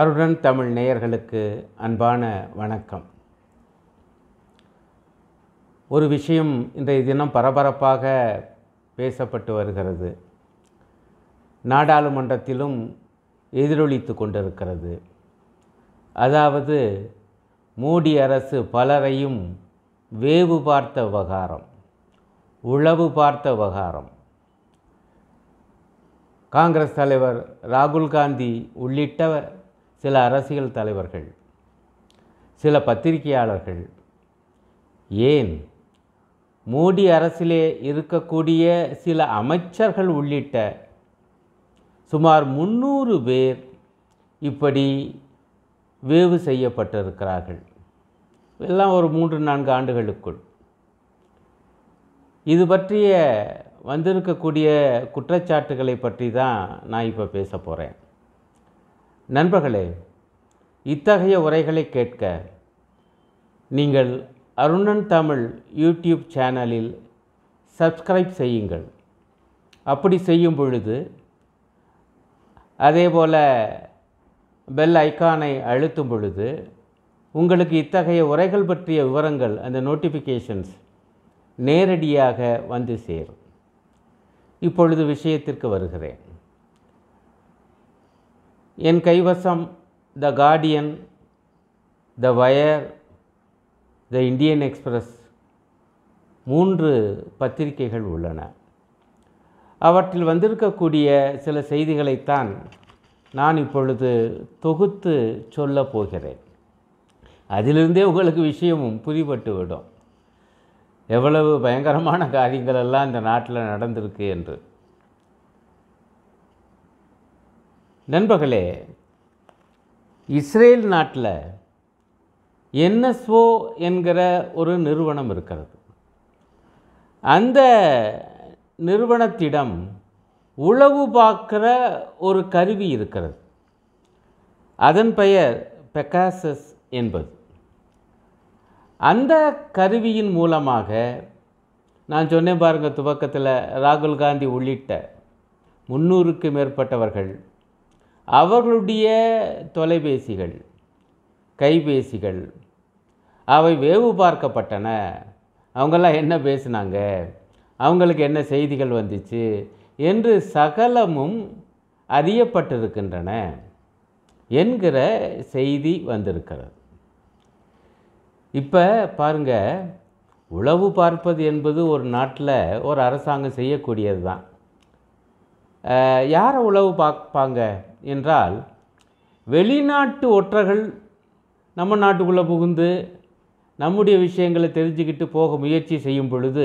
அருடன் தமிழ் நேயர்களுக்கு அன்பான வணக்கம் ஒரு விஷயம் இன்றைய தினம் பரபரப்பாக பேசப்பட்டு வருகிறது நாடாளுமன்றத்திலும் எதிரொலித்து கொண்டிருக்கிறது அதாவது மோடி அரசு பலரையும் வேவு பார்த்த விவகாரம் உளவு பார்த்த விவகாரம் காங்கிரஸ் தலைவர் ராகுல் காந்தி உள்ளிட்ட சில அரசியல் தலைவர்கள் சில பத்திரிகையாளர்கள் ஏன் மோடி அரசிலே இருக்கக்கூடிய சில அமைச்சர்கள் உள்ளிட்ட சுமார் முந்நூறு பேர் இப்படி வேவு செய்யப்பட்டிருக்கிறார்கள் எல்லாம் ஒரு மூன்று நான்கு ஆண்டுகளுக்குள் இது பற்றிய வந்திருக்கக்கூடிய குற்றச்சாட்டுகளை பற்றி தான் நான் இப்போ பேச போகிறேன் நண்பர்களே இத்தகைய உரைகளை கேட்க நீங்கள் அருணன் தமிழ் யூடியூப் சேனலில் சப்ஸ்கிரைப் செய்யுங்கள் அப்படி செய்யும் பொழுது அதேபோல் பெல் ஐக்கானை அழுத்தும் பொழுது உங்களுக்கு இத்தகைய உரைகள் பற்றிய விவரங்கள் அந்த நோட்டிஃபிகேஷன்ஸ் நேரடியாக வந்து சேரும் இப்பொழுது விஷயத்திற்கு வருகிறேன் என் கைவசம் the Guardian the Wire the Indian Express மூன்று பத்திரிகைகள் உள்ளன அவற்றில் வந்திருக்கக்கூடிய சில செய்திகளைத்தான் நான் இப்பொழுது தொகுத்து சொல்லப் போகிறேன் அதிலிருந்தே உங்களுக்கு விஷயமும் புரிபட்டுவிடும் எவ்வளவு பயங்கரமான காரியங்களெல்லாம் இந்த நாட்டில் நடந்திருக்கு என்று நண்பர்களே இஸ்ரேல் நாட்டில் என்எஸ்ஓ என்கிற ஒரு நிறுவனம் இருக்கிறது அந்த நிறுவனத்திடம் உளவு பார்க்குற ஒரு கருவி இருக்கிறது அதன் பெயர் பெக்காசஸ் என்பது அந்த கருவியின் மூலமாக நான் சொன்னேன் பாருங்கள் துவக்கத்தில் ராகுல் காந்தி உள்ளிட்ட முன்னூறுக்கு மேற்பட்டவர்கள் அவர்களுடைய தொலைபேசிகள் கைபேசிகள் அவை வேவு பார்க்கப்பட்டன அவங்கெல்லாம் என்ன பேசினாங்க அவங்களுக்கு என்ன செய்திகள் வந்துச்சு என்று சகலமும் அறியப்பட்டிருக்கின்றன என்கிற செய்தி வந்திருக்கிறது இப்போ பாருங்கள் உளவு பார்ப்பது என்பது ஒரு நாட்டில் ஒரு அரசாங்கம் செய்யக்கூடியது தான் யாரை உளவு பார்ப்பாங்க என்றால் வெளிநாட்டு ஒற்றர்கள் நம்ம நாட்டுக்குள்ளே புகுந்து நம்முடைய விஷயங்களை தெரிஞ்சுக்கிட்டு போக முயற்சி செய்யும் பொழுது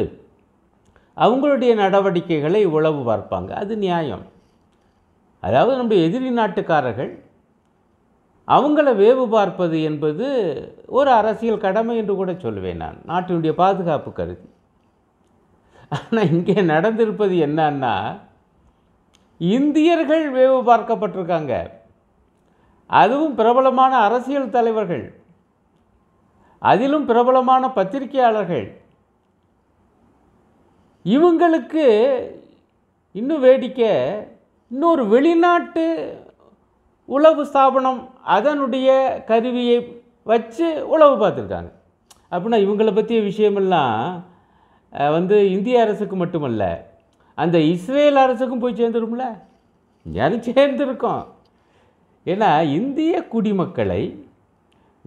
அவங்களுடைய நடவடிக்கைகளை உளவு பார்ப்பாங்க அது நியாயம் அதாவது நம்முடைய எதிரி நாட்டுக்காரர்கள் அவங்கள வேவு பார்ப்பது என்பது ஒரு அரசியல் கடமை என்று கூட சொல்லுவேன் நான் நாட்டினுடைய பாதுகாப்பு கருதி ஆனால் இங்கே நடந்திருப்பது என்னன்னா இந்தியர்கள் வேவு பார்க்கப்பட்டிருக்காங்க அதுவும் பிரபலமான அரசியல் தலைவர்கள் அதிலும் பிரபலமான பத்திரிகையாளர்கள் இவங்களுக்கு இன்னும் வேடிக்கை இன்னொரு வெளிநாட்டு உளவு ஸ்தாபனம் அதனுடைய கருவியை வச்சு உளவு பார்த்துருக்காங்க அப்படின்னா இவங்களை பற்றிய விஷயமெல்லாம் வந்து இந்திய அரசுக்கு மட்டுமல்ல அந்த இஸ்ரேல் அரசுக்கும் போய் சேர்ந்துரும்ல யாரும் சேர்ந்துருக்கோம் ஏன்னா இந்திய குடிமக்களை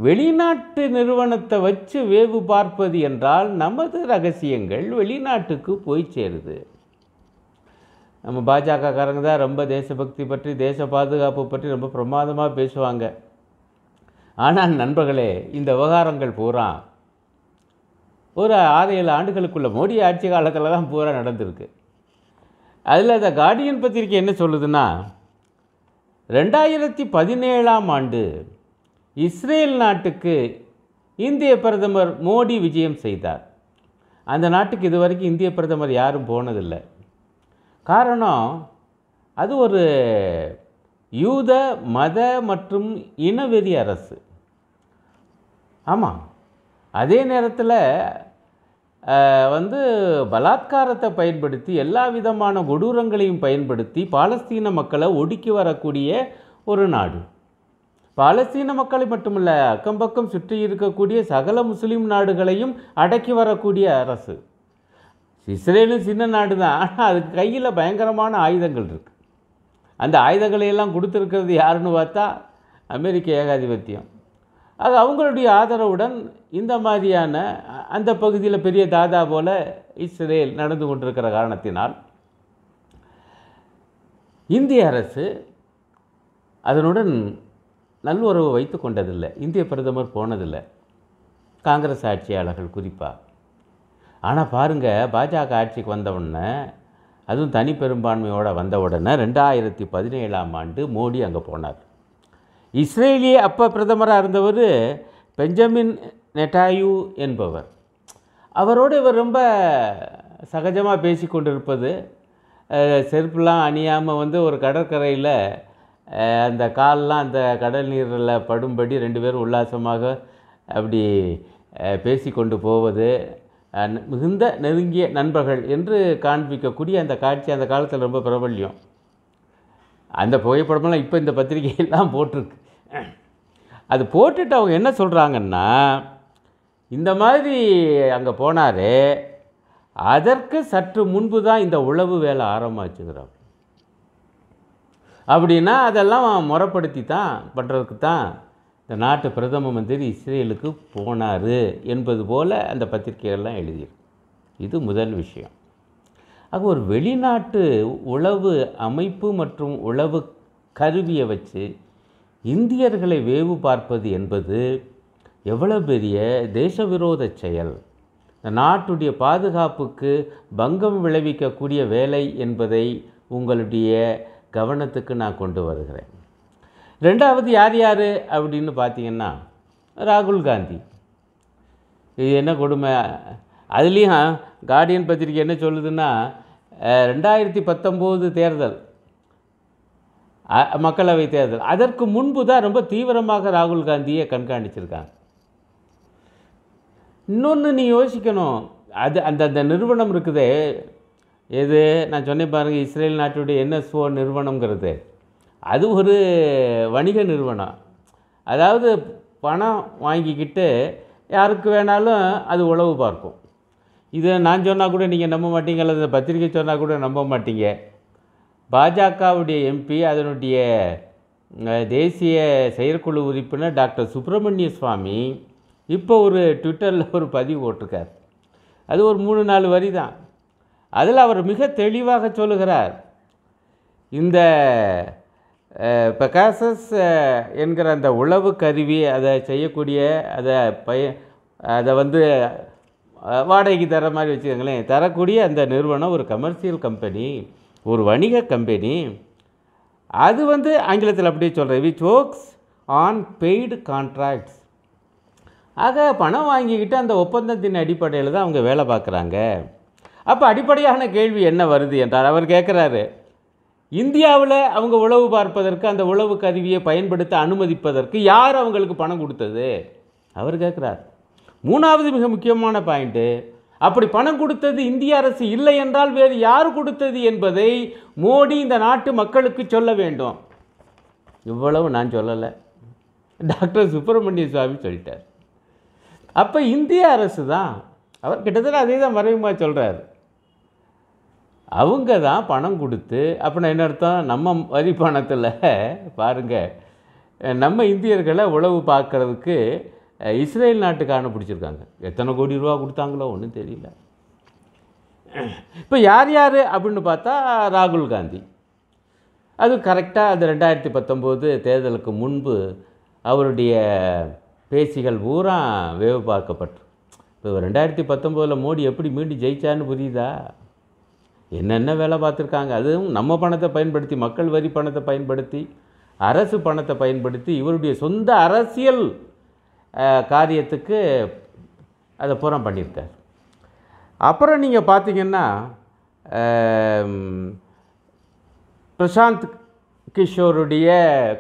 வெளிநாட்டு நிறுவனத்தை வச்சு வேவு பார்ப்பது என்றால் நமது ரகசியங்கள் வெளிநாட்டுக்கு போய் சேருது நம்ம பாஜக காரங்க தான் ரொம்ப தேசபக்தி பற்றி தேச பாதுகாப்பு பற்றி ரொம்ப பிரமாதமாக பேசுவாங்க ஆனால் நண்பர்களே இந்த விவகாரங்கள் பூரா ஒரு ஆறு ஏழு ஆண்டுகளுக்குள்ள மோடி ஆட்சி காலத்தில் தான் பூரா நடந்திருக்கு அதில் அந்த கார்டியன் பத்திரிக்கை என்ன சொல்லுதுன்னா ரெண்டாயிரத்தி பதினேழாம் ஆண்டு இஸ்ரேல் நாட்டுக்கு இந்திய பிரதமர் மோடி விஜயம் செய்தார் அந்த நாட்டுக்கு இதுவரைக்கும் இந்திய பிரதமர் யாரும் போனதில்லை காரணம் அது ஒரு யூத மத மற்றும் இனவெறி அரசு ஆமாம் அதே நேரத்தில் வந்து பலாத்காரத்தை பயன்படுத்தி எல்லா விதமான கொடூரங்களையும் பயன்படுத்தி பாலஸ்தீன மக்களை ஒடுக்கி வரக்கூடிய ஒரு நாடு பாலஸ்தீன மக்களை மட்டுமல்ல அக்கம் பக்கம் சுற்றி இருக்கக்கூடிய சகல முஸ்லீம் நாடுகளையும் அடக்கி வரக்கூடிய அரசு இஸ்ரேலும் சின்ன நாடு தான் ஆனால் அதுக்கு கையில் பயங்கரமான ஆயுதங்கள் இருக்குது அந்த ஆயுதங்களையெல்லாம் கொடுத்துருக்கிறது யாருன்னு பார்த்தா அமெரிக்க ஏகாதிபத்தியம் அது அவங்களுடைய ஆதரவுடன் இந்த மாதிரியான அந்த பகுதியில் பெரிய தாதா போல் இஸ்ரேல் நடந்து கொண்டிருக்கிற காரணத்தினால் இந்திய அரசு அதனுடன் நல்லுறவு வைத்து கொண்டதில்லை இந்திய பிரதமர் போனதில்லை காங்கிரஸ் ஆட்சியாளர்கள் குறிப்பாக ஆனால் பாருங்கள் பாஜக ஆட்சிக்கு வந்தவுடனே அதுவும் தனி பெரும்பான்மையோடு வந்த உடனே ரெண்டாயிரத்தி பதினேழாம் ஆண்டு மோடி அங்கே போனார் இஸ்ரேலிய அப்போ பிரதமராக இருந்தவர் பெஞ்சமின் நெட்டாயு என்பவர் அவரோடு இவர் ரொம்ப சகஜமாக பேசி கொண்டிருப்பது செருப்புலாம் அணியாமல் வந்து ஒரு கடற்கரையில் அந்த கால்லாம் அந்த கடல் நீரில் படும்படி ரெண்டு பேரும் உல்லாசமாக அப்படி பேசி கொண்டு போவது மிகுந்த நெருங்கிய நண்பர்கள் என்று காண்பிக்கக்கூடிய அந்த காட்சி அந்த காலத்தில் ரொம்ப பிரபல்யம் அந்த புகைப்படமெல்லாம் இப்போ இந்த பத்திரிகையெல்லாம் போட்டிருக்கு அது போட்டுட்டு அவங்க என்ன சொல்கிறாங்கன்னா இந்த மாதிரி அங்கே போனார் அதற்கு சற்று முன்பு தான் இந்த உழவு வேலை ஆரம்பிச்சுங்கிறாங்க அப்படின்னா அதெல்லாம் முறைப்படுத்தி தான் பண்ணுறதுக்கு தான் இந்த நாட்டு பிரதம மந்திரி இஸ்ரேலுக்கு போனார் என்பது போல் அந்த பத்திரிகைகள்லாம் எழுதியிருக்கு இது முதல் விஷயம் ஆக ஒரு வெளிநாட்டு உளவு அமைப்பு மற்றும் உளவு கருவியை வச்சு இந்தியர்களை வேவு பார்ப்பது என்பது எவ்வளோ பெரிய தேச விரோத செயல் நாட்டுடைய பாதுகாப்புக்கு பங்கம் விளைவிக்கக்கூடிய வேலை என்பதை உங்களுடைய கவனத்துக்கு நான் கொண்டு வருகிறேன் ரெண்டாவது யார் யார் அப்படின்னு பார்த்தீங்கன்னா ராகுல் காந்தி இது என்ன கொடுமை அதுலேயும் கார்டியன் பத்திரிக்கை என்ன சொல்லுதுன்னா ரெண்டாயிரத்தி பத்தொம்போது தேர்தல் மக்களவை தேர்தல் அதற்கு முன்பு தான் ரொம்ப தீவிரமாக ராகுல் காந்தியை கண்காணிச்சிருக்காங்க இன்னொன்று நீ யோசிக்கணும் அது அந்த அந்த நிறுவனம் இருக்குது எது நான் சொன்னேன் பாருங்கள் இஸ்ரேல் நாட்டுடைய என்எஸ்ஓ நிறுவனங்கிறது அது ஒரு வணிக நிறுவனம் அதாவது பணம் வாங்கிக்கிட்டு யாருக்கு வேணாலும் அது உழவு பார்க்கும் இதை நான் சொன்னால் கூட நீங்கள் நம்ப மாட்டீங்க அல்லது பத்திரிக்கை சொன்னால் கூட நம்ப மாட்டீங்க பாஜகவுடைய எம்பி அதனுடைய தேசிய செயற்குழு உறுப்பினர் டாக்டர் சுப்பிரமணிய சுவாமி இப்போ ஒரு ட்விட்டரில் ஒரு பதிவு போட்டிருக்கார் அது ஒரு மூணு நாலு வரி தான் அதில் அவர் மிக தெளிவாக சொல்லுகிறார் இந்த பெகாசஸ் என்கிற அந்த உளவு கருவி அதை செய்யக்கூடிய அதை பய அதை வந்து வாடகைக்கு தர மாதிரி வச்சுக்கோங்களேன் தரக்கூடிய அந்த நிறுவனம் ஒரு கமர்ஷியல் கம்பெனி ஒரு வணிக கம்பெனி அது வந்து ஆங்கிலத்தில் அப்படியே சொல்கிறேன் which works on paid contracts ஆக பணம் வாங்கிக்கிட்டு அந்த ஒப்பந்தத்தின் அடிப்படையில் தான் அவங்க வேலை பார்க்குறாங்க அப்போ அடிப்படையான கேள்வி என்ன வருது என்றார் அவர் கேட்குறாரு இந்தியாவில் அவங்க உழவு பார்ப்பதற்கு அந்த உழவு கருவியை பயன்படுத்த அனுமதிப்பதற்கு யார் அவங்களுக்கு பணம் கொடுத்தது அவர் கேட்குறார் மூணாவது மிக முக்கியமான பாயிண்ட்டு அப்படி பணம் கொடுத்தது இந்திய அரசு இல்லை என்றால் வேறு யார் கொடுத்தது என்பதை மோடி இந்த நாட்டு மக்களுக்கு சொல்ல வேண்டும் இவ்வளவு நான் சொல்லலை டாக்டர் சுப்பிரமணிய சுவாமி சொல்லிட்டார் அப்போ இந்திய அரசு தான் அவர் கிட்டத்தட்ட அதே தான் மறைமுகமாக சொல்கிறார் அவங்க தான் பணம் கொடுத்து அப்படின்னா என்ன அர்த்தம் நம்ம வரி பணத்தில் பாருங்கள் நம்ம இந்தியர்களை உழவு பார்க்குறதுக்கு இஸ்ரேல் நாட்டுக்காரனை பிடிச்சிருக்காங்க எத்தனை கோடி ரூபா கொடுத்தாங்களோ ஒன்றும் தெரியல இப்போ யார் யார் அப்படின்னு பார்த்தா ராகுல் காந்தி அது கரெக்டாக அது ரெண்டாயிரத்தி பத்தொம்போது தேர்தலுக்கு முன்பு அவருடைய பேசிகள் பூரா வேவு பார்க்கப்பட்டு இப்போ ரெண்டாயிரத்தி பத்தொம்போதில் மோடி எப்படி மீண்டும் ஜெயிச்சான்னு புரியுதா என்னென்ன வேலை பார்த்துருக்காங்க அதுவும் நம்ம பணத்தை பயன்படுத்தி மக்கள் வரி பணத்தை பயன்படுத்தி அரசு பணத்தை பயன்படுத்தி இவருடைய சொந்த அரசியல் காரியத்துக்கு அதை புறம் பண்ணியிருக்கார் அப்புறம் நீங்கள் பார்த்தீங்கன்னா பிரசாந்த் கிஷோருடைய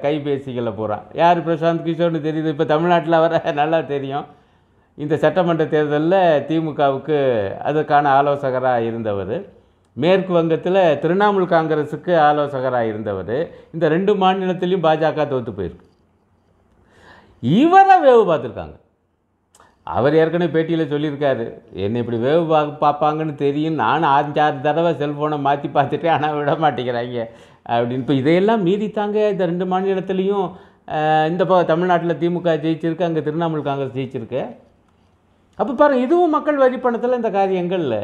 கைபேசிகளை பூரா யார் பிரசாந்த் கிஷோர்னு தெரியுது இப்போ தமிழ்நாட்டில் வர நல்லா தெரியும் இந்த சட்டமன்ற தேர்தலில் திமுகவுக்கு அதுக்கான ஆலோசகராக இருந்தவர் மேற்கு வங்கத்தில் திரிணாமுல் காங்கிரஸுக்கு ஆலோசகராக இருந்தவர் இந்த ரெண்டு மாநிலத்திலையும் பாஜக தோற்று போயிருக்கு இவரை வேவு பார்த்துருக்காங்க அவர் ஏற்கனவே பேட்டியில் சொல்லியிருக்காரு என்னை இப்படி வேவு பா பார்ப்பாங்கன்னு தெரியும் நான் அஞ்சாறு தடவை செல்ஃபோனை மாற்றி பார்த்துட்டு ஆனால் விட மாட்டேங்கிறாங்க அப்படின்னு இப்போ இதையெல்லாம் மீறித்தாங்க இந்த ரெண்டு மாநிலத்துலேயும் இந்த ப தமிழ்நாட்டில் திமுக ஜெயிச்சிருக்கு அங்கே திரிணாமுல் காங்கிரஸ் ஜெயிச்சிருக்கு அப்போ பாரு இதுவும் மக்கள் வழி பணத்தில் இந்த காரியங்களில்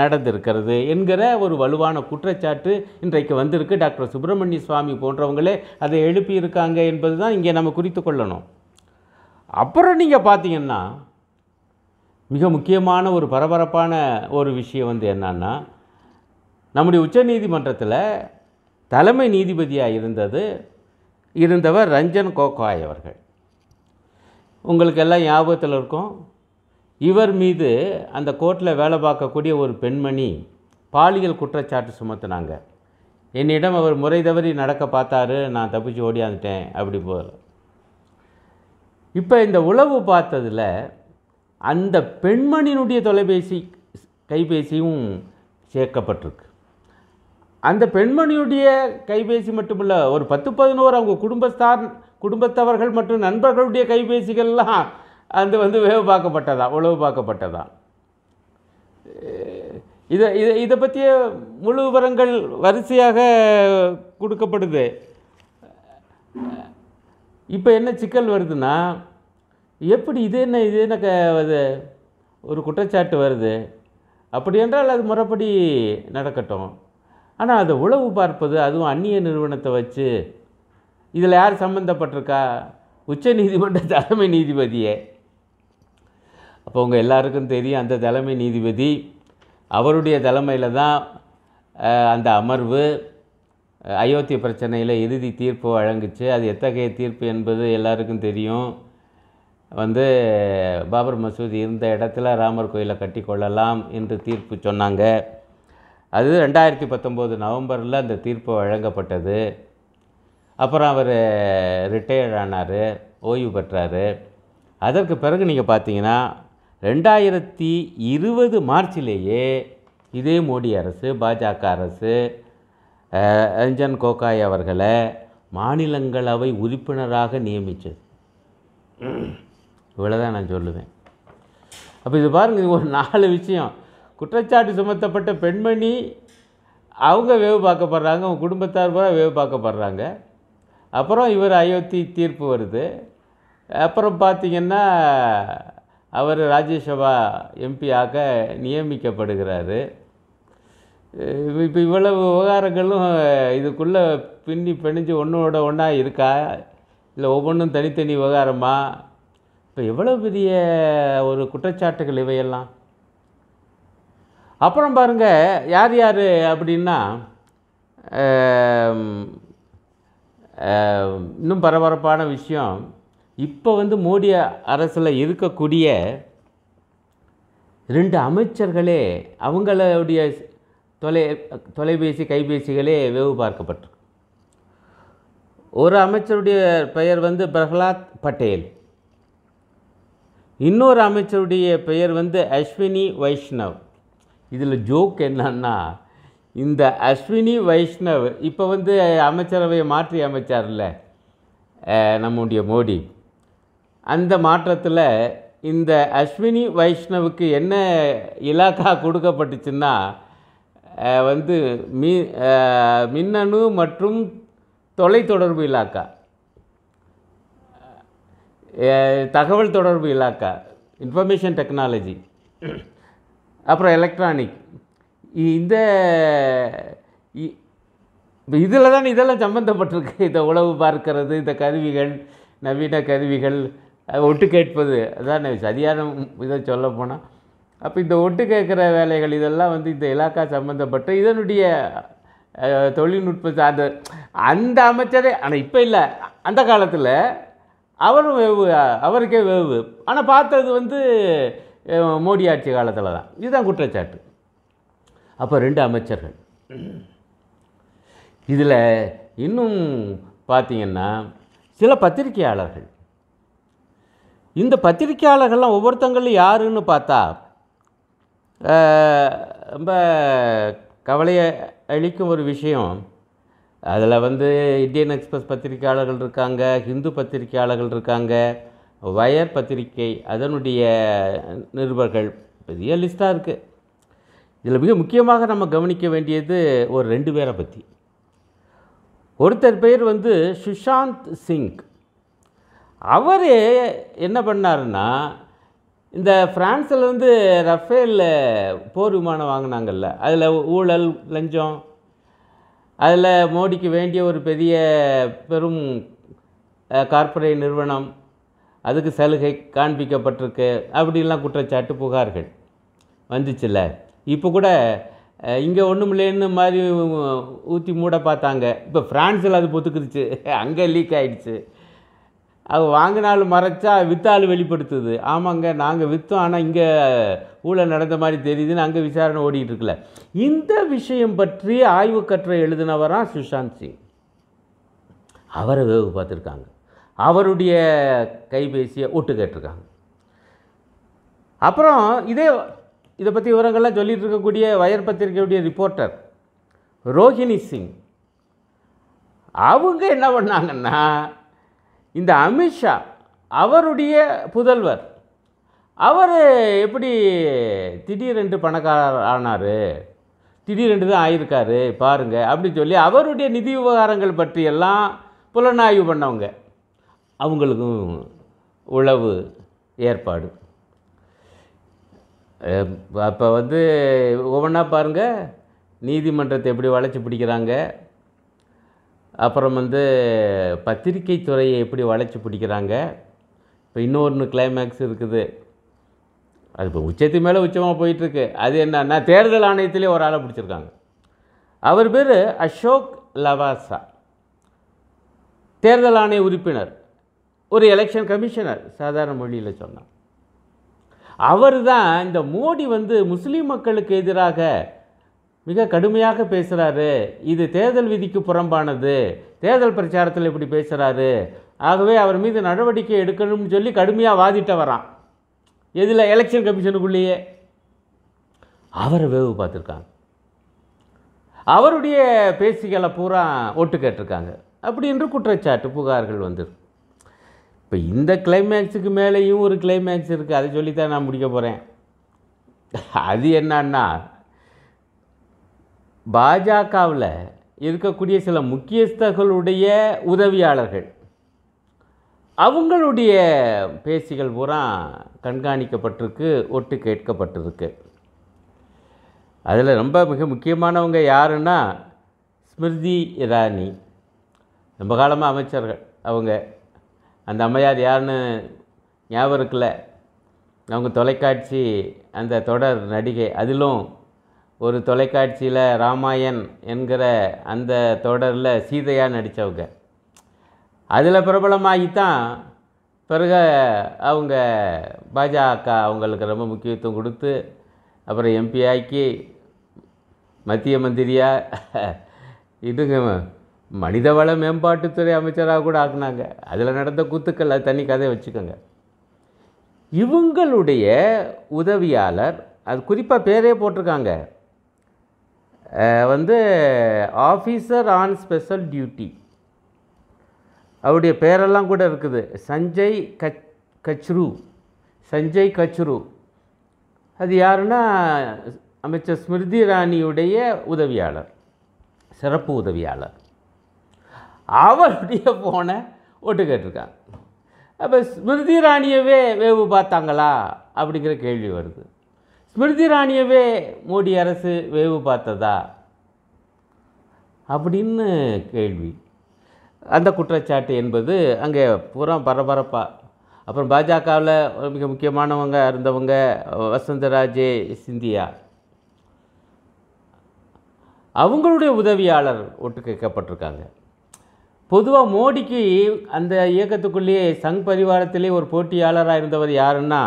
நடந்திருக்கிறது என்கிற ஒரு வலுவான குற்றச்சாட்டு இன்றைக்கு வந்திருக்கு டாக்டர் சுப்பிரமணிய சுவாமி போன்றவங்களே அதை எழுப்பியிருக்காங்க என்பது தான் இங்கே நம்ம குறித்து கொள்ளணும் அப்புறம் நீங்கள் பார்த்தீங்கன்னா மிக முக்கியமான ஒரு பரபரப்பான ஒரு விஷயம் வந்து என்னன்னா நம்முடைய உச்சநீதிமன்றத்தில் தலைமை நீதிபதியாக இருந்தது இருந்தவர் ரஞ்சன் கோகாய் அவர்கள் உங்களுக்கு எல்லாம் ஞாபகத்தில் இருக்கும் இவர் மீது அந்த கோர்ட்டில் வேலை பார்க்கக்கூடிய ஒரு பெண்மணி பாலியல் குற்றச்சாட்டு சுமத்துனாங்க என்னிடம் அவர் முறை தவறி நடக்க பார்த்தாரு நான் தப்பிச்சு ஓடியாந்துட்டேன் அப்படி போதும் இப்போ இந்த உளவு பார்த்ததில் அந்த பெண்மணியினுடைய தொலைபேசி கைபேசியும் சேர்க்கப்பட்டிருக்கு அந்த பெண்மணியுடைய கைபேசி மட்டுமில்ல ஒரு பத்து பதினோரு அவங்க குடும்பஸ்தார் குடும்பத்தவர்கள் மற்றும் நண்பர்களுடைய கைபேசிகள்லாம் அது வந்து வேவு பார்க்கப்பட்டதா உளவு பார்க்கப்பட்டதா இதை இதை இதை பற்றிய முழு விவரங்கள் வரிசையாக கொடுக்கப்படுது இப்போ என்ன சிக்கல் வருதுன்னா எப்படி இது என்ன இது என்ன அது ஒரு குற்றச்சாட்டு வருது அப்படி என்றால் அது முறைப்படி நடக்கட்டும் ஆனால் அதை உளவு பார்ப்பது அதுவும் அந்நிய நிறுவனத்தை வச்சு இதில் யார் சம்மந்தப்பட்டிருக்கா உச்ச நீதிமன்ற தலைமை நீதிபதியே அப்போ உங்கள் எல்லாருக்கும் தெரியும் அந்த தலைமை நீதிபதி அவருடைய தலைமையில் தான் அந்த அமர்வு அயோத்தி பிரச்சனையில் இறுதி தீர்ப்பு வழங்குச்சு அது எத்தகைய தீர்ப்பு என்பது எல்லாருக்கும் தெரியும் வந்து பாபர் மசூதி இருந்த இடத்துல ராமர் கோயிலை கட்டி கொள்ளலாம் என்று தீர்ப்பு சொன்னாங்க அது ரெண்டாயிரத்தி பத்தொம்போது நவம்பரில் அந்த தீர்ப்பு வழங்கப்பட்டது அப்புறம் அவர் ரிட்டையர்ட் ஆனார் ஓய்வு பெற்றார் அதற்கு பிறகு நீங்கள் பார்த்தீங்கன்னா ரெண்டாயிரத்தி இருபது மார்ச்சிலேயே இதே மோடி அரசு பாஜக அரசு ரஞ்சன் கோகாய் அவர்களை மாநிலங்களவை உறுப்பினராக நியமித்தது இவ்வளோதான் நான் சொல்லுவேன் அப்போ இது பாருங்கள் ஒரு நாலு விஷயம் குற்றச்சாட்டு சுமத்தப்பட்ட பெண்மணி அவங்க வேவு பார்க்கப்படுறாங்க அவங்க குடும்பத்தார் பூரா வேவு பார்க்கப்படுறாங்க அப்புறம் இவர் அயோத்தி தீர்ப்பு வருது அப்புறம் பார்த்திங்கன்னா அவர் ராஜ்யசபா எம்பியாக நியமிக்கப்படுகிறாரு இப்போ இவ்வளவு விவகாரங்களும் இதுக்குள்ளே பின்னி பிணைஞ்சு ஒன்றோட ஒன்றா இருக்கா இல்லை ஒவ்வொன்றும் தனித்தனி விவகாரமா இப்போ எவ்வளோ பெரிய ஒரு குற்றச்சாட்டுகள் இவையெல்லாம் அப்புறம் பாருங்கள் யார் யார் அப்படின்னா இன்னும் பரபரப்பான விஷயம் இப்போ வந்து மோடி அரசில் இருக்கக்கூடிய ரெண்டு அமைச்சர்களே அவங்களுடைய தொலை தொலைபேசி கைபேசிகளே வெகு பார்க்கப்பட்டிருக்கு ஒரு அமைச்சருடைய பெயர் வந்து பிரஹலாத் பட்டேல் இன்னொரு அமைச்சருடைய பெயர் வந்து அஸ்வினி வைஷ்ணவ் இதில் ஜோக் என்னன்னா இந்த அஸ்வினி வைஷ்ணவ் இப்போ வந்து அமைச்சரவையை மாற்றி அமைச்சார்ல நம்முடைய மோடி அந்த மாற்றத்தில் இந்த அஸ்வினி வைஷ்ணவுக்கு என்ன இலாக்கா கொடுக்கப்பட்டுச்சுன்னா வந்து மி மின்னணு மற்றும் தொலைத்தொடர்பு இலாக்கா தகவல் தொடர்பு இலாக்கா இன்ஃபர்மேஷன் டெக்னாலஜி அப்புறம் எலக்ட்ரானிக் இந்த இதில் தான் இதெல்லாம் சம்மந்தப்பட்டிருக்கு இந்த உளவு பார்க்கறது இந்த கருவிகள் நவீன கருவிகள் ஒட்டு கேட்பது அதான் சரியான இதை சொல்ல போனால் அப்போ இந்த ஒட்டு கேட்குற வேலைகள் இதெல்லாம் வந்து இந்த இலாக்கா சம்மந்தப்பட்ட இதனுடைய தொழில்நுட்ப சார்ந்த அந்த அமைச்சரே ஆனால் இப்போ இல்லை அந்த காலத்தில் அவரும் வேவு அவருக்கே வேவு ஆனால் பார்த்தது வந்து மோடி ஆட்சி காலத்தில் தான் இதுதான் குற்றச்சாட்டு அப்போ ரெண்டு அமைச்சர்கள் இதில் இன்னும் பார்த்திங்கன்னா சில பத்திரிகையாளர்கள் இந்த பத்திரிகையாளர்கள்லாம் ஒவ்வொருத்தங்களும் யாருன்னு பார்த்தா ரொம்ப கவலையை அளிக்கும் ஒரு விஷயம் அதில் வந்து இந்தியன் எக்ஸ்பிரஸ் பத்திரிகையாளர்கள் இருக்காங்க ஹிந்து பத்திரிகையாளர்கள் இருக்காங்க வயர் பத்திரிகை அதனுடைய நிருபர்கள் பெரிய லிஸ்ட்டாக இருக்குது இதில் மிக முக்கியமாக நம்ம கவனிக்க வேண்டியது ஒரு ரெண்டு பேரை பற்றி ஒருத்தர் பேர் வந்து சுஷாந்த் சிங் அவர் என்ன பண்ணாருன்னா இந்த ஃப்ரான்ஸிலேருந்து ரஃபேலில் போர் விமானம் வாங்கினாங்கல்ல அதில் ஊழல் லஞ்சம் அதில் மோடிக்கு வேண்டிய ஒரு பெரிய பெரும் கார்ப்பரேட் நிறுவனம் அதுக்கு சலுகை காண்பிக்கப்பட்டிருக்கு அப்படிலாம் குற்றச்சாட்டு புகார்கள் வந்துச்சுல்ல இப்போ கூட இங்கே ஒன்றும் இல்லைன்னு மாதிரி ஊற்றி மூட பார்த்தாங்க இப்போ ஃப்ரான்ஸில் அது பொத்துக்குதுச்சு அங்கே லீக் ஆகிடுச்சு அது வாங்கினாலும் மறைச்சா விற்றாலும் வெளிப்படுத்துது ஆமாங்க நாங்கள் விற்றோம் ஆனால் இங்கே ஊழல் நடந்த மாதிரி தெரியுதுன்னு அங்கே விசாரணை ஓடிட்டுருக்குல இந்த விஷயம் பற்றி ஆய்வு கற்றை எழுதினவரான் சுஷாந்த் சிங் அவரை வேவு பார்த்துருக்காங்க அவருடைய கைபேசியை ஒட்டு கேட்டிருக்காங்க அப்புறம் இதே இதை பற்றி விவரங்கள்லாம் சொல்லிகிட்டு இருக்கக்கூடிய வயர் பத்திரிகையுடைய ரிப்போர்ட்டர் ரோஹிணி சிங் அவங்க என்ன பண்ணாங்கன்னா இந்த அமித்ஷா அவருடைய புதல்வர் அவர் எப்படி திடீரென்று பணக்காரர் ஆனார் திடீரென்று தான் ஆயிருக்காரு பாருங்கள் அப்படின்னு சொல்லி அவருடைய நிதி விவகாரங்கள் பற்றியெல்லாம் புலனாய்வு பண்ணவங்க அவங்களுக்கும் உழவு ஏற்பாடு அப்போ வந்து ஒவ்வொன்றா பாருங்கள் நீதிமன்றத்தை எப்படி வளைச்சி பிடிக்கிறாங்க அப்புறம் வந்து பத்திரிக்கை துறையை எப்படி வளைச்சி பிடிக்கிறாங்க இப்போ இன்னொன்று கிளைமேக்ஸ் இருக்குது அது இப்போ உச்சத்துக்கு மேலே உச்சமாக போயிட்டுருக்கு அது என்னன்னா தேர்தல் ஆணையத்திலே ஒரு ஆளை பிடிச்சிருக்காங்க அவர் பேர் அசோக் லவாசா தேர்தல் ஆணைய உறுப்பினர் ஒரு எலெக்ஷன் கமிஷனர் சாதாரண மொழியில் சொன்னார் அவர் தான் இந்த மோடி வந்து முஸ்லீம் மக்களுக்கு எதிராக மிக கடுமையாக பேசுகிறாரு இது தேர்தல் விதிக்கு புறம்பானது தேர்தல் பிரச்சாரத்தில் இப்படி பேசுகிறாரு ஆகவே அவர் மீது நடவடிக்கை எடுக்கணும்னு சொல்லி கடுமையாக வாதிட்ட வரான் எதில் எலெக்ஷன் கமிஷனுக்குள்ளேயே அவரை வேவு பார்த்துருக்காங்க அவருடைய பேசிகளை பூரா ஒட்டு கேட்டிருக்காங்க அப்படி என்று குற்றச்சாட்டு புகார்கள் வந்துடும் இப்போ இந்த கிளைமேக்ஸுக்கு மேலேயும் ஒரு கிளைமேக்ஸ் இருக்குது அதை சொல்லித்தான் நான் முடிக்க போகிறேன் அது என்னன்னா பாஜகவில் இருக்கக்கூடிய சில முக்கியஸ்தர்களுடைய உதவியாளர்கள் அவங்களுடைய பேசிகள் பூரா கண்காணிக்கப்பட்டிருக்கு ஒட்டு கேட்கப்பட்டிருக்கு அதில் ரொம்ப மிக முக்கியமானவங்க யாருன்னா ஸ்மிருதி இரானி ரொம்ப காலமாக அமைச்சர்கள் அவங்க அந்த அம்மையார் யாருன்னு ஞாபகம் இருக்கல அவங்க தொலைக்காட்சி அந்த தொடர் நடிகை அதிலும் ஒரு தொலைக்காட்சியில் ராமாயண் என்கிற அந்த தொடரில் சீதையாக நடித்தவங்க அதில் பிரபலமாகி தான் பிறகு அவங்க பாஜக அவங்களுக்கு ரொம்ப முக்கியத்துவம் கொடுத்து அப்புறம் எம்பி ஆக்கி மத்திய மந்திரியாக இதுங்க மனிதவள மேம்பாட்டுத்துறை அமைச்சராக கூட ஆக்குனாங்க அதில் நடந்த கூத்துக்கள் அது தனி கதையை வச்சுக்கோங்க இவங்களுடைய உதவியாளர் அது குறிப்பாக பேரே போட்டிருக்காங்க வந்து ஆஃபீஸர் ஆன் ஸ்பெஷல் டியூட்டி அவருடைய பேரெல்லாம் கூட இருக்குது சஞ்சய் கச் கச்ரு சஞ்சய் கச்ரு அது யாருன்னா அமைச்சர் ஸ்மிருதி இராணியுடைய உதவியாளர் சிறப்பு உதவியாளர் அவருடைய போன ஓட்டு கேட்டிருக்காங்க அப்போ ஸ்மிருதி இராணியவே வேவு பார்த்தாங்களா அப்படிங்கிற கேள்வி வருது ஸ்மிருதி ராணியவே மோடி அரசு வேவு பார்த்ததா அப்படின்னு கேள்வி அந்த குற்றச்சாட்டு என்பது அங்கே பூரா பரபரப்பாக அப்புறம் பாஜகவில் மிக முக்கியமானவங்க இருந்தவங்க வசந்தராஜே சிந்தியா அவங்களுடைய உதவியாளர் ஒட்டு கேட்கப்பட்டிருக்காங்க பொதுவாக மோடிக்கு அந்த இயக்கத்துக்குள்ளேயே சங் பரிவாரத்திலே ஒரு போட்டியாளராக இருந்தவர் யாருன்னா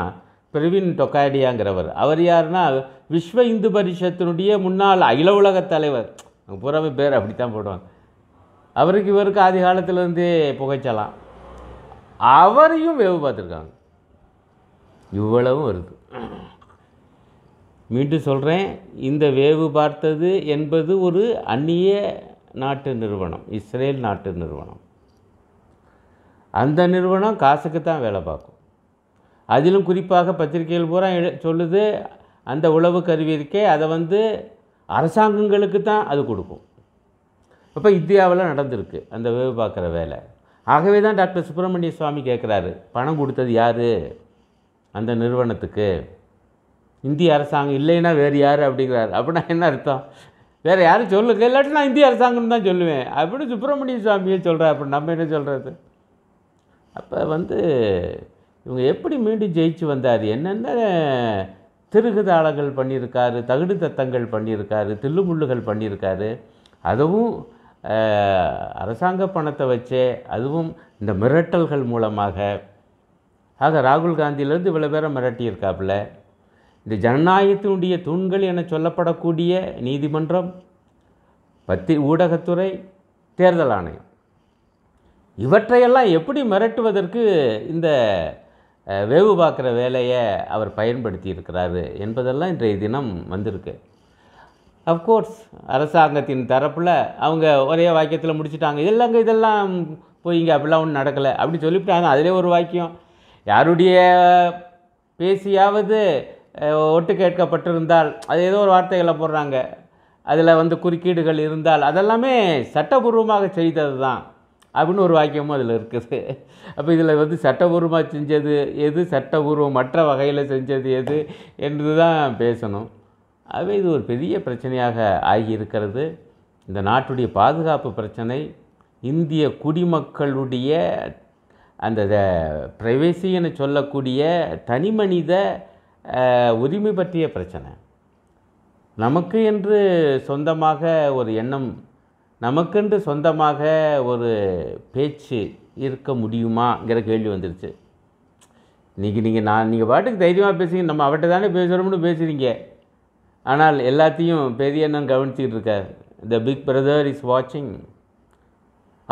பிரவீன் டொக்காடியாங்கிறவர் அவர் யாருன்னா விஸ்வ இந்து பரிஷத்தினுடைய முன்னாள் அகில உலக தலைவர் பூராமே பேர் அப்படித்தான் போடுவாங்க அவருக்கு இவருக்கு ஆதி காலத்திலேருந்தே புகைச்சலாம் அவரையும் வேவு பார்த்துருக்காங்க இவ்வளவும் வருது மீண்டும் சொல்கிறேன் இந்த வேவு பார்த்தது என்பது ஒரு அந்நிய நாட்டு நிறுவனம் இஸ்ரேல் நாட்டு நிறுவனம் அந்த நிறுவனம் காசுக்கு தான் வேலை பார்க்கும் அதிலும் குறிப்பாக பத்திரிகைகள் பூரா சொல்லுது அந்த உளவு கருவி இருக்கே அதை வந்து அரசாங்கங்களுக்கு தான் அது கொடுக்கும் இப்போ இந்தியாவில் நடந்திருக்கு அந்த வேவு பார்க்குற வேலை ஆகவே தான் டாக்டர் சுப்பிரமணிய சுவாமி கேட்குறாரு பணம் கொடுத்தது யார் அந்த நிறுவனத்துக்கு இந்திய அரசாங்கம் இல்லைன்னா வேறு யார் அப்படிங்கிறாரு அப்படின்னா என்ன அர்த்தம் வேறு யாரும் சொல்லுங்க இல்லாட்டி நான் இந்திய அரசாங்கம்னு தான் சொல்லுவேன் அப்படின்னு சுப்பிரமணிய சுவாமியே சொல்கிறார் அப்படி நம்ம என்ன சொல்கிறது அப்போ வந்து இவங்க எப்படி மீண்டும் ஜெயிச்சு வந்தார் என்னென்ன திருகுதாளங்கள் பண்ணியிருக்காரு தகுடு தத்தங்கள் பண்ணியிருக்காரு தில்லுமுள்ளுகள் பண்ணியிருக்காரு அதுவும் அரசாங்க பணத்தை வச்சே அதுவும் இந்த மிரட்டல்கள் மூலமாக ஆக ராகுல் காந்தியிலேருந்து இவ்வளோ பேரை மிரட்டியிருக்காப்புல இந்த ஜனநாயகத்தினுடைய தூண்கள் என சொல்லப்படக்கூடிய நீதிமன்றம் பத்தி ஊடகத்துறை தேர்தல் ஆணையம் இவற்றையெல்லாம் எப்படி மிரட்டுவதற்கு இந்த வேவு பார்க்குற வேலையை அவர் பயன்படுத்தி இருக்கிறாரு என்பதெல்லாம் இன்றைய தினம் வந்திருக்கு அஃப்கோர்ஸ் அரசாங்கத்தின் தரப்பில் அவங்க ஒரே வாக்கியத்தில் முடிச்சுட்டாங்க இல்லைங்க இதெல்லாம் போய் இங்கே அப்படிலாம் ஒன்றும் நடக்கலை அப்படி சொல்லிவிட்டாங்க அதிலே ஒரு வாக்கியம் யாருடைய பேசியாவது ஒட்டு கேட்கப்பட்டிருந்தால் அது ஏதோ ஒரு வார்த்தைகளை போடுறாங்க அதில் வந்து குறுக்கீடுகள் இருந்தால் அதெல்லாமே சட்டபூர்வமாக செய்தது தான் அப்படின்னு ஒரு வாக்கியமும் அதில் இருக்குது அப்போ இதில் வந்து சட்டபூர்வமாக செஞ்சது எது சட்டபூர்வம் மற்ற வகையில் செஞ்சது எது என்று தான் பேசணும் ஆகவே இது ஒரு பெரிய பிரச்சனையாக ஆகியிருக்கிறது இந்த நாட்டுடைய பாதுகாப்பு பிரச்சனை இந்திய குடிமக்களுடைய அந்த என சொல்லக்கூடிய தனிமனித உரிமை பற்றிய பிரச்சனை நமக்கு என்று சொந்தமாக ஒரு எண்ணம் நமக்கென்று சொந்தமாக ஒரு பேச்சு இருக்க முடியுமாங்கிற கேள்வி வந்துருச்சு இன்றைக்கி நீங்கள் நான் நீங்கள் பாட்டுக்கு தைரியமாக பேசுங்க நம்ம அவட்ட தானே பேசுகிறோம்னு பேசுகிறீங்க ஆனால் எல்லாத்தையும் பெரிய அண்ணன் கவனிச்சுக்கிட்டு இருக்கார் த பிக் பிரதர் இஸ் வாட்சிங்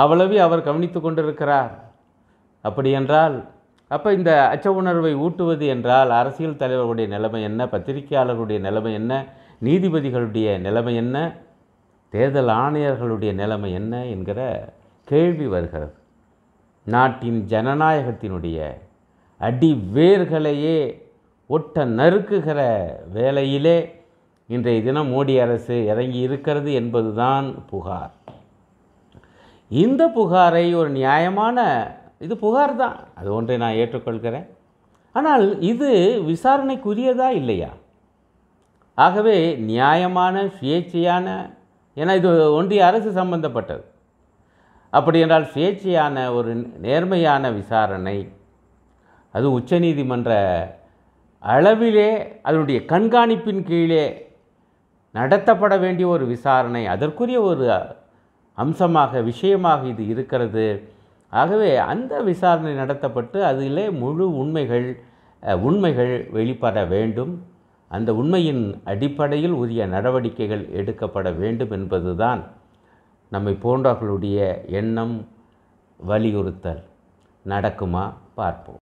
அவ்வளவு அவர் கவனித்து கொண்டிருக்கிறார் அப்படி என்றால் அப்போ இந்த அச்ச உணர்வை ஊட்டுவது என்றால் அரசியல் தலைவர்களுடைய நிலைமை என்ன பத்திரிகையாளர்களுடைய நிலைமை என்ன நீதிபதிகளுடைய நிலைமை என்ன தேர்தல் ஆணையர்களுடைய நிலைமை என்ன என்கிற கேள்வி வருகிறது நாட்டின் ஜனநாயகத்தினுடைய அடி வேர்களையே ஒட்ட நறுக்குகிற வேலையிலே இன்றைய தினம் மோடி அரசு இறங்கி இருக்கிறது என்பதுதான் புகார் இந்த புகாரை ஒரு நியாயமான இது புகார் தான் அது ஒன்றை நான் ஏற்றுக்கொள்கிறேன் ஆனால் இது விசாரணைக்குரியதா இல்லையா ஆகவே நியாயமான சுயேட்சையான ஏன்னா இது ஒன்றிய அரசு சம்பந்தப்பட்டது அப்படி என்றால் சுயேட்சையான ஒரு நேர்மையான விசாரணை அது உச்சநீதிமன்ற அளவிலே அதனுடைய கண்காணிப்பின் கீழே நடத்தப்பட வேண்டிய ஒரு விசாரணை அதற்குரிய ஒரு அம்சமாக விஷயமாக இது இருக்கிறது ஆகவே அந்த விசாரணை நடத்தப்பட்டு அதிலே முழு உண்மைகள் உண்மைகள் வெளிப்பட வேண்டும் அந்த உண்மையின் அடிப்படையில் உரிய நடவடிக்கைகள் எடுக்கப்பட வேண்டும் என்பதுதான் நம்மை போன்றவர்களுடைய எண்ணம் வலியுறுத்தல் நடக்குமா பார்ப்போம்